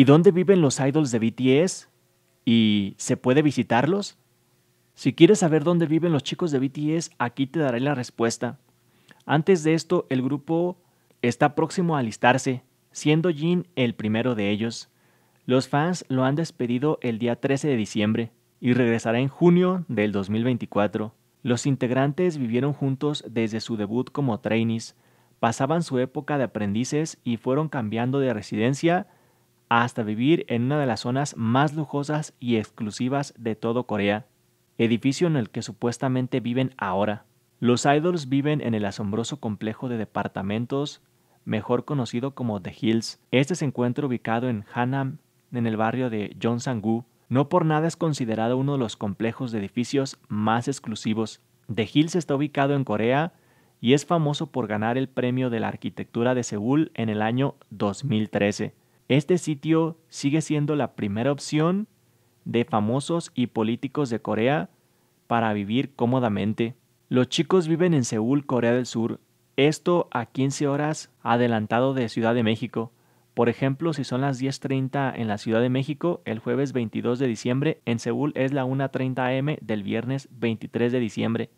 ¿Y dónde viven los idols de BTS? ¿Y se puede visitarlos? Si quieres saber dónde viven los chicos de BTS, aquí te daré la respuesta. Antes de esto, el grupo está próximo a alistarse, siendo Jin el primero de ellos. Los fans lo han despedido el día 13 de diciembre y regresará en junio del 2024. Los integrantes vivieron juntos desde su debut como trainees, pasaban su época de aprendices y fueron cambiando de residencia hasta vivir en una de las zonas más lujosas y exclusivas de todo Corea, edificio en el que supuestamente viven ahora. Los idols viven en el asombroso complejo de departamentos, mejor conocido como The Hills. Este se encuentra ubicado en Hanam, en el barrio de Jongsang-gu. No por nada es considerado uno de los complejos de edificios más exclusivos. The Hills está ubicado en Corea y es famoso por ganar el premio de la arquitectura de Seúl en el año 2013. Este sitio sigue siendo la primera opción de famosos y políticos de Corea para vivir cómodamente. Los chicos viven en Seúl, Corea del Sur, esto a 15 horas adelantado de Ciudad de México. Por ejemplo, si son las 10.30 en la Ciudad de México, el jueves 22 de diciembre, en Seúl es la 1.30 am del viernes 23 de diciembre.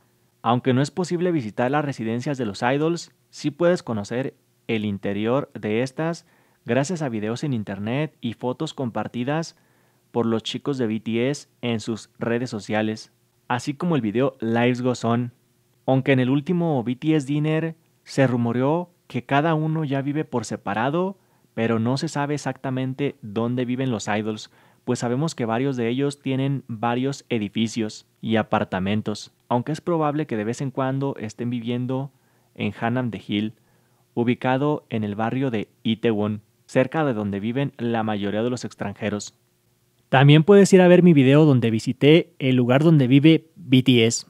Aunque no es posible visitar las residencias de los idols, sí puedes conocer el interior de estas gracias a videos en internet y fotos compartidas por los chicos de BTS en sus redes sociales, así como el video Lives Goes On. Aunque en el último BTS Dinner se rumoreó que cada uno ya vive por separado, pero no se sabe exactamente dónde viven los idols, pues sabemos que varios de ellos tienen varios edificios y apartamentos, aunque es probable que de vez en cuando estén viviendo en Hanam de Hill, ubicado en el barrio de Itaewon cerca de donde viven la mayoría de los extranjeros. También puedes ir a ver mi video donde visité el lugar donde vive BTS.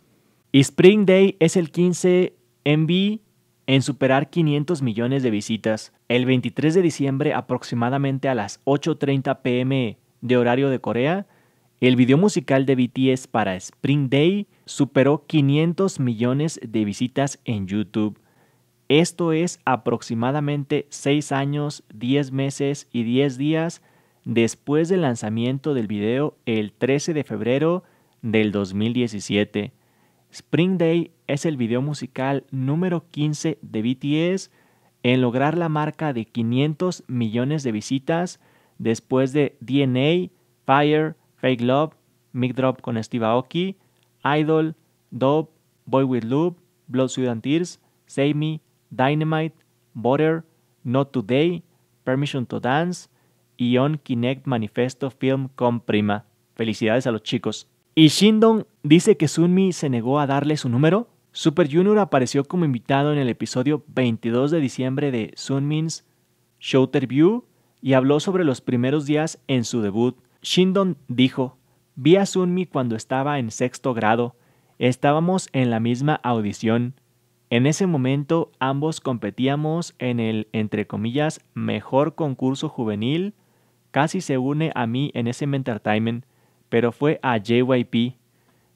Spring Day es el 15 MV en superar 500 millones de visitas. El 23 de diciembre aproximadamente a las 8.30 pm de horario de Corea, el video musical de BTS para Spring Day superó 500 millones de visitas en YouTube. Esto es aproximadamente 6 años, 10 meses y 10 días después del lanzamiento del video el 13 de febrero del 2017. Spring Day es el video musical número 15 de BTS en lograr la marca de 500 millones de visitas después de DNA, Fire, Fake Love, Mic Drop con Steve Aoki, Idol, Dope, Boy With Loop, Blood, Sweat and Tears, Save Me, Dynamite, Butter, Not Today, Permission to Dance y On Kinect Manifesto Film con Prima. Felicidades a los chicos. Y Shindong dice que Sunmi se negó a darle su número. Super Junior apareció como invitado en el episodio 22 de diciembre de Sunmin's Showterview y habló sobre los primeros días en su debut. Shindong dijo, vi a Sunmi cuando estaba en sexto grado. Estábamos en la misma audición. En ese momento ambos competíamos en el, entre comillas, mejor concurso juvenil. Casi se une a mí en ese Entertainment, pero fue a JYP.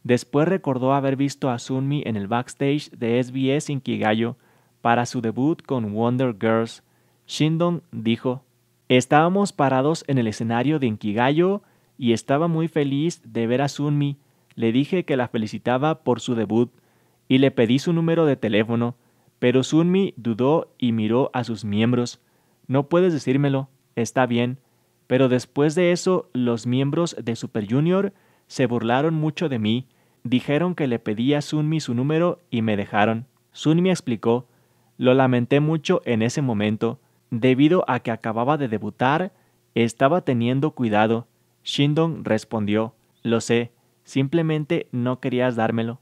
Después recordó haber visto a Sunmi en el backstage de SBS Inkigayo para su debut con Wonder Girls. Shindong dijo, Estábamos parados en el escenario de Inkigayo y estaba muy feliz de ver a Sunmi. Le dije que la felicitaba por su debut y le pedí su número de teléfono, pero Sunmi dudó y miró a sus miembros. No puedes decírmelo, está bien, pero después de eso los miembros de Super Junior se burlaron mucho de mí, dijeron que le pedí a Sunmi su número y me dejaron. Sunmi explicó, lo lamenté mucho en ese momento, debido a que acababa de debutar, estaba teniendo cuidado. Shindong respondió, lo sé, simplemente no querías dármelo.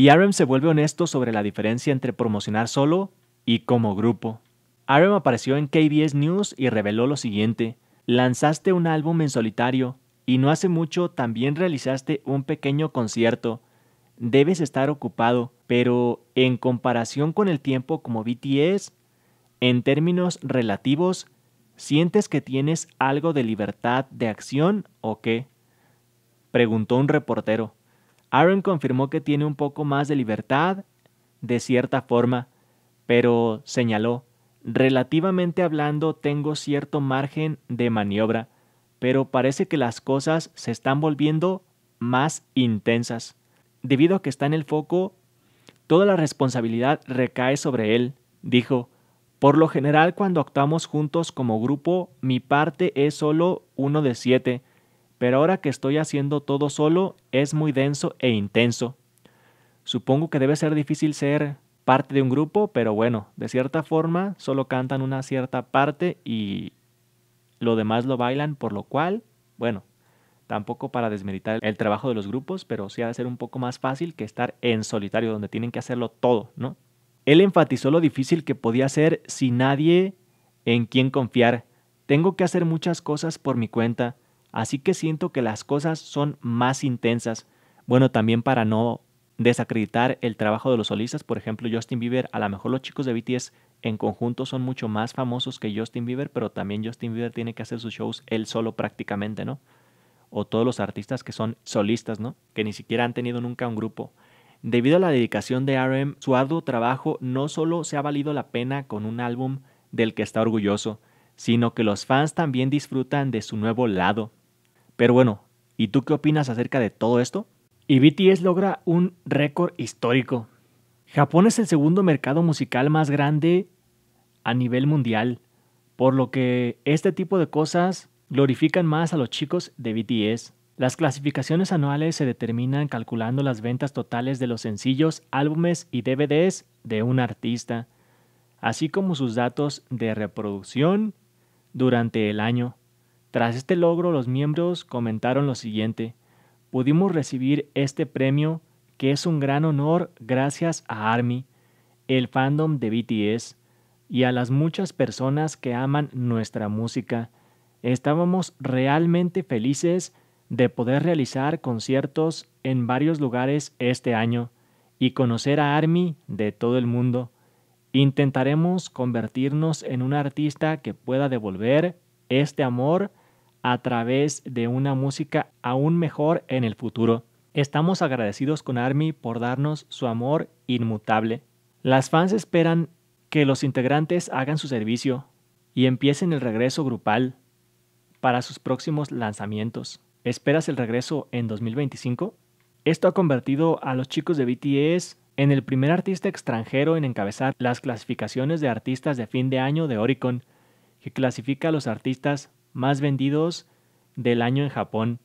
Y Aram se vuelve honesto sobre la diferencia entre promocionar solo y como grupo. Aram apareció en KBS News y reveló lo siguiente. Lanzaste un álbum en solitario y no hace mucho también realizaste un pequeño concierto. Debes estar ocupado, pero en comparación con el tiempo como BTS, en términos relativos, ¿sientes que tienes algo de libertad de acción o qué? Preguntó un reportero. Aaron confirmó que tiene un poco más de libertad, de cierta forma, pero señaló, relativamente hablando tengo cierto margen de maniobra, pero parece que las cosas se están volviendo más intensas. Debido a que está en el foco, toda la responsabilidad recae sobre él, dijo. Por lo general, cuando actuamos juntos como grupo, mi parte es solo uno de siete, pero ahora que estoy haciendo todo solo es muy denso e intenso. Supongo que debe ser difícil ser parte de un grupo, pero bueno, de cierta forma solo cantan una cierta parte y lo demás lo bailan, por lo cual, bueno, tampoco para desmeritar el trabajo de los grupos, pero sí ha de ser un poco más fácil que estar en solitario, donde tienen que hacerlo todo, ¿no? Él enfatizó lo difícil que podía ser sin nadie en quien confiar. Tengo que hacer muchas cosas por mi cuenta. Así que siento que las cosas son más intensas. Bueno, también para no desacreditar el trabajo de los solistas, por ejemplo, Justin Bieber, a lo mejor los chicos de BTS en conjunto son mucho más famosos que Justin Bieber, pero también Justin Bieber tiene que hacer sus shows él solo prácticamente, ¿no? O todos los artistas que son solistas, ¿no? Que ni siquiera han tenido nunca un grupo. Debido a la dedicación de RM, su arduo trabajo no solo se ha valido la pena con un álbum del que está orgulloso, sino que los fans también disfrutan de su nuevo lado, pero bueno, ¿y tú qué opinas acerca de todo esto? Y BTS logra un récord histórico. Japón es el segundo mercado musical más grande a nivel mundial, por lo que este tipo de cosas glorifican más a los chicos de BTS. Las clasificaciones anuales se determinan calculando las ventas totales de los sencillos, álbumes y DVDs de un artista, así como sus datos de reproducción durante el año. Tras este logro, los miembros comentaron lo siguiente, pudimos recibir este premio que es un gran honor gracias a Army, el fandom de BTS y a las muchas personas que aman nuestra música. Estábamos realmente felices de poder realizar conciertos en varios lugares este año y conocer a Army de todo el mundo. Intentaremos convertirnos en un artista que pueda devolver este amor a través de una música aún mejor en el futuro. Estamos agradecidos con Army por darnos su amor inmutable. Las fans esperan que los integrantes hagan su servicio y empiecen el regreso grupal para sus próximos lanzamientos. ¿Esperas el regreso en 2025? Esto ha convertido a los chicos de BTS en el primer artista extranjero en encabezar las clasificaciones de artistas de fin de año de Oricon, que clasifica a los artistas más vendidos del año en Japón.